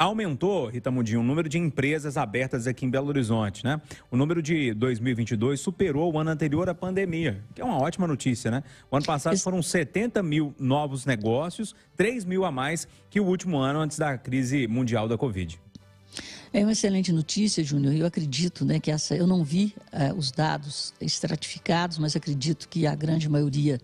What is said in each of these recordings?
Aumentou, Rita Mundinho, o número de empresas abertas aqui em Belo Horizonte, né? O número de 2022 superou o ano anterior à pandemia, que é uma ótima notícia, né? O ano passado foram 70 mil novos negócios, 3 mil a mais que o último ano antes da crise mundial da Covid. É uma excelente notícia, Júnior. Eu acredito né, que essa. Eu não vi é, os dados estratificados, mas acredito que a grande maioria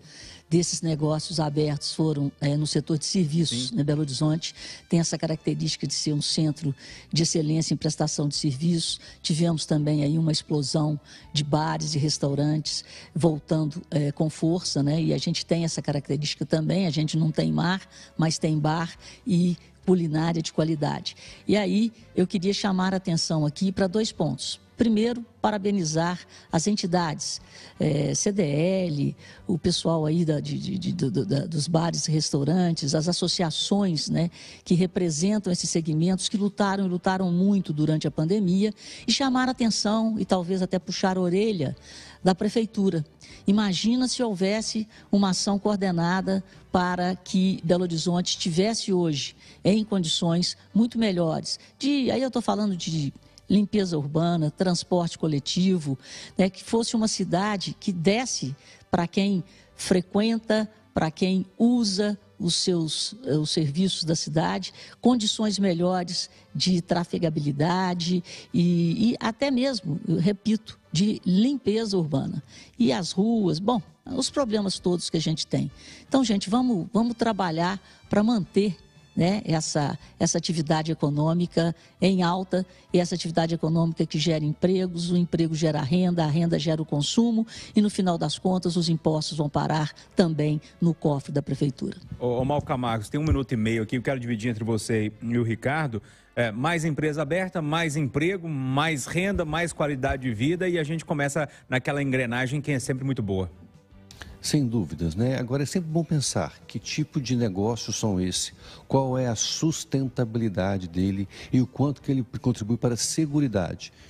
desses negócios abertos foram é, no setor de serviços, né, Belo Horizonte tem essa característica de ser um centro de excelência em prestação de serviços. Tivemos também aí uma explosão de bares e restaurantes voltando é, com força, né? E a gente tem essa característica também. A gente não tem mar, mas tem bar e culinária de qualidade. E aí eu queria chamar a atenção aqui para dois pontos primeiro, parabenizar as entidades, é, CDL, o pessoal aí da, de, de, de, da, dos bares e restaurantes, as associações né, que representam esses segmentos, que lutaram e lutaram muito durante a pandemia e a atenção e talvez até puxar a orelha da prefeitura. Imagina se houvesse uma ação coordenada para que Belo Horizonte estivesse hoje em condições muito melhores. De, aí eu estou falando de limpeza urbana, transporte coletivo, né, que fosse uma cidade que desse para quem frequenta, para quem usa os seus eh, os serviços da cidade, condições melhores de trafegabilidade e, e até mesmo, repito, de limpeza urbana. E as ruas, bom, os problemas todos que a gente tem. Então, gente, vamos, vamos trabalhar para manter né, essa, essa atividade econômica em alta, e essa atividade econômica que gera empregos, o emprego gera renda, a renda gera o consumo, e no final das contas os impostos vão parar também no cofre da prefeitura. Ô, ô Mal tem um minuto e meio aqui, eu quero dividir entre você e o Ricardo. É, mais empresa aberta, mais emprego, mais renda, mais qualidade de vida e a gente começa naquela engrenagem que é sempre muito boa. Sem dúvidas, né? Agora é sempre bom pensar que tipo de negócio são esse, qual é a sustentabilidade dele e o quanto que ele contribui para a segurança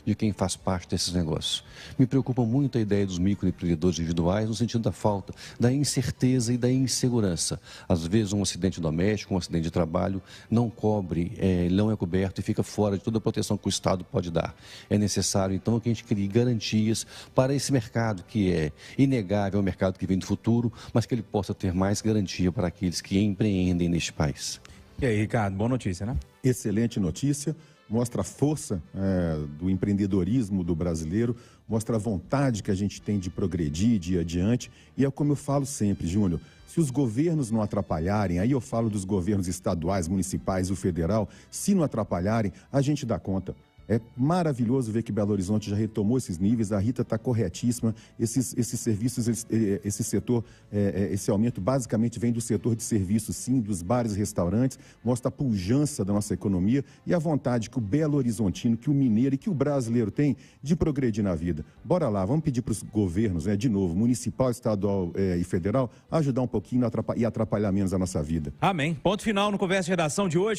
de quem faz parte desses negócios. Me preocupa muito a ideia dos microempreendedores individuais no sentido da falta, da incerteza e da insegurança. Às vezes um acidente doméstico, um acidente de trabalho não cobre, é, não é coberto e fica fora de toda a proteção que o Estado pode dar. É necessário então que a gente crie garantias para esse mercado que é inegável, é um mercado que vem lindo futuro, mas que ele possa ter mais garantia para aqueles que empreendem neste país. E aí, Ricardo, boa notícia, né? Excelente notícia. Mostra a força é, do empreendedorismo do brasileiro, mostra a vontade que a gente tem de progredir, de ir adiante. E é como eu falo sempre, Júnior, se os governos não atrapalharem, aí eu falo dos governos estaduais, municipais, o federal, se não atrapalharem, a gente dá conta. É maravilhoso ver que Belo Horizonte já retomou esses níveis, a Rita está corretíssima. Esses, esses serviços, eh, eh, esse, setor, eh, esse aumento basicamente vem do setor de serviços, sim, dos bares e restaurantes, mostra a pujança da nossa economia e a vontade que o Belo Horizontino, que o mineiro e que o brasileiro tem de progredir na vida. Bora lá, vamos pedir para os governos, né, de novo, municipal, estadual é, e federal, ajudar um pouquinho e atrapalhar menos a nossa vida. Amém. Ponto final no Conversa de Redação de hoje.